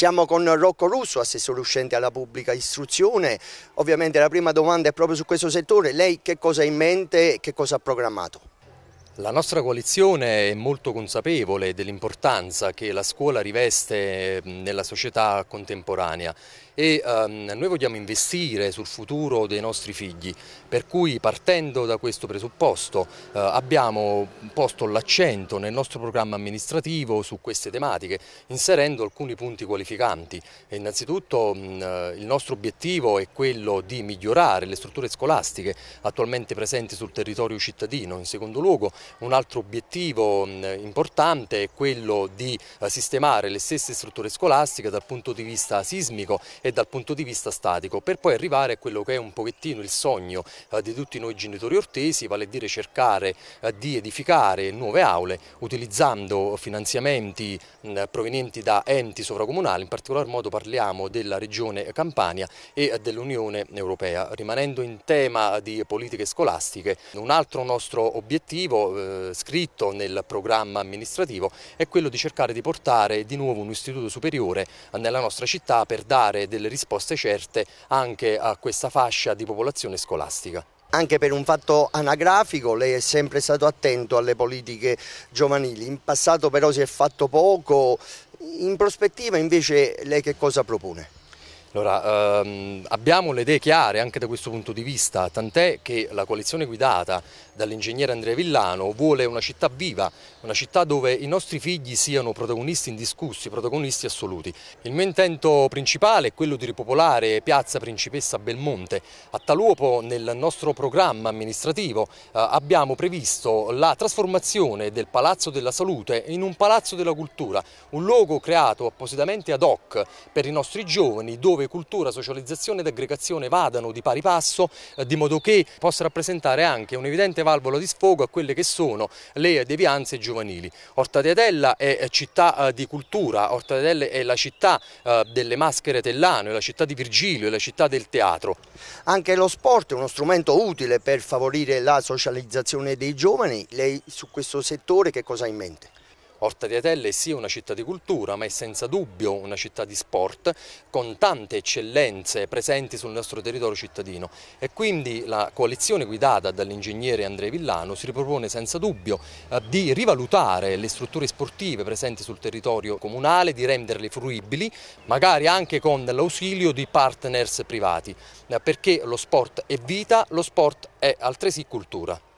Siamo con Rocco Russo, assessore uscente alla pubblica istruzione. Ovviamente la prima domanda è proprio su questo settore. Lei che cosa ha in mente e che cosa ha programmato? La nostra coalizione è molto consapevole dell'importanza che la scuola riveste nella società contemporanea e ehm, noi vogliamo investire sul futuro dei nostri figli, per cui partendo da questo presupposto eh, abbiamo posto l'accento nel nostro programma amministrativo su queste tematiche, inserendo alcuni punti qualificanti. E innanzitutto mh, il nostro obiettivo è quello di migliorare le strutture scolastiche attualmente presenti sul territorio cittadino, in secondo luogo un altro obiettivo mm, importante è quello di eh, sistemare le stesse strutture scolastiche dal punto di vista sismico e dal punto di vista statico per poi arrivare a quello che è un pochettino il sogno eh, di tutti noi genitori ortesi, vale a dire cercare eh, di edificare nuove aule utilizzando finanziamenti mm, provenienti da enti sovracomunali, in particolar modo parliamo della regione Campania e dell'Unione Europea. Rimanendo in tema di politiche scolastiche, un altro nostro obiettivo eh, scritto nel programma amministrativo è quello di cercare di portare di nuovo un istituto superiore nella nostra città per dare delle risposte certe anche a questa fascia di popolazione scolastica anche per un fatto anagrafico, lei è sempre stato attento alle politiche giovanili, in passato però si è fatto poco, in prospettiva invece lei che cosa propone? Allora, ehm, abbiamo le idee chiare anche da questo punto di vista, tant'è che la coalizione guidata dall'ingegnere Andrea Villano vuole una città viva, una città dove i nostri figli siano protagonisti indiscussi, protagonisti assoluti. Il mio intento principale è quello di ripopolare Piazza Principessa Belmonte. A tal uopo nel nostro programma amministrativo eh, abbiamo previsto la trasformazione del Palazzo della Salute in un Palazzo della Cultura, un luogo creato appositamente ad hoc per i nostri giovani dove dove cultura, socializzazione ed aggregazione vadano di pari passo, eh, di modo che possa rappresentare anche un'evidente valvola di sfogo a quelle che sono le devianze giovanili. Orta di Adella è eh, città eh, di cultura, Orta di Adella è la città delle maschere Tellano, è la città di Virgilio, è la città del teatro. Anche lo sport è uno strumento utile per favorire la socializzazione dei giovani. Lei su questo settore che cosa ha in mente? Orta di Atelle è sì una città di cultura, ma è senza dubbio una città di sport, con tante eccellenze presenti sul nostro territorio cittadino. E quindi la coalizione guidata dall'ingegnere Andrea Villano si ripropone senza dubbio eh, di rivalutare le strutture sportive presenti sul territorio comunale, di renderle fruibili, magari anche con l'ausilio di partners privati, eh, perché lo sport è vita, lo sport è altresì cultura.